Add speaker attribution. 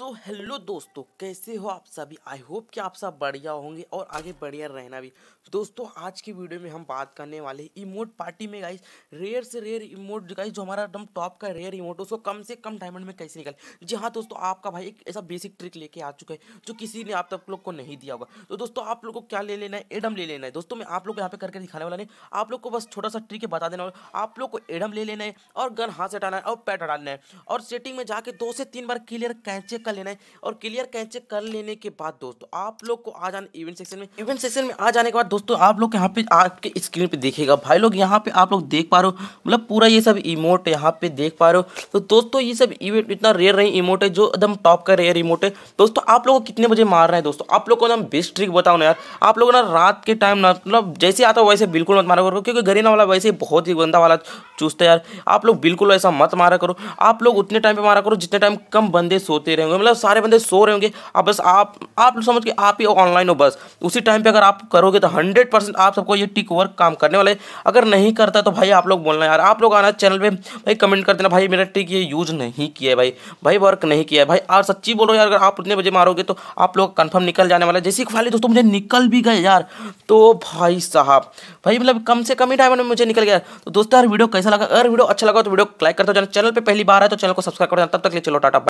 Speaker 1: सो so, hello दोस्तों कैसे हो आप सभी आई होप कि आप सब बढ़िया होंगे और आगे बढ़िया रहना भी दोस्तों आज की वीडियो में हम बात करने वाले हैं इमोट पार्टी में गाइस रेयर से रेयर इमोट गाइस जो हमारा एकदम टॉप का रेयर इमोट उसको कम से कम डायमंड में कैसे निकाले जी हाँ दोस्तों आपका भाई एक ऐसा बेसिक ट्रिक लेके आ चुका है जो किसी ने आप तक लोग को नहीं दिया होगा तो दोस्तों आप लोग को क्या ले लेना है एडम ले लेना है दोस्तों मैं आप लोग को यहाँ पे करके दिखाने वाला नहीं आप लोग को बस छोटा सा ट्रिक बता देना होगा आप लोग को एडम ले लेना है और गन हाथ से हटाना है और पैट हटाना है और सेटिंग में जाके दो से तीन बार क्लियर कैंचे कर लेना है और क्लियर कैचे कर लेने के बाद दोस्तों आप लोग को आ जाना इवेंट सेक्शन में इवेंट सेक्शन में आ जाने के बाद दोस्तों आप लोग यहाँ पे आपके स्क्रीन पे देखेगा भाई लोग यहाँ पे आप लोग देख पा रहे हो मतलब पूरा ये सब इमोट यहाँ पे देख पा रहे हो तो दोस्तों ये सब इवेंट इतना रेयर रही इमोट है जो एकदम टॉप का रेयर इमोट है दोस्तों आप लोग को कितने बजे मार रहे हैं दोस्तों आप लोग को एकदम बेस्ट ट्रिक बताओ ना यार आप लोग ना रात के टाइम ना मतलब जैसे आता हो वैसे बिल्कुल मत मारा करो क्योंकि गरीना वाला वैसे बहुत ही गंदा वाला चूसता है यार आप लोग बिल्कुल ऐसा मत मारा करो आप लोग उतने टाइम पे मारा करो जितने टाइम कम बंदे सोते रहे होंगे मतलब सारे बंदे सो रहे होंगे आप बस आप आप समझ के आप ही ऑनलाइन हो बस उसी टाइम पे अगर आप करोगे तो हंड्रेड परसेंट आप सबको ये टिक वर्क काम करने वाले अगर नहीं करता तो भाई आप लोग बोलना यार आप लोग आना चैनल पर भाई कमेंट कर देना भाई मेरा टिक ये यूज़ नहीं किया है भाई भाई वर्क नहीं किया है भाई और सच्ची बोलो यार अगर आप उतने बजे मारोगे तो आप लोग कन्फर्म निकल जाने वाला है जैसी खाली दोस्तों मुझे निकल भी गए यार तो भाई साहब भाई मतलब कम से कम ही टाइम में मुझे निकल गया तो दोस्तों यार वीडियो कैसा लगा अगर वीडियो अच्छा लगा तो वीडियो लाइक करते हो चैनल पर पहली बार है तो चैनल को सब्सक्राइब करना तब तक ले चलो टाटा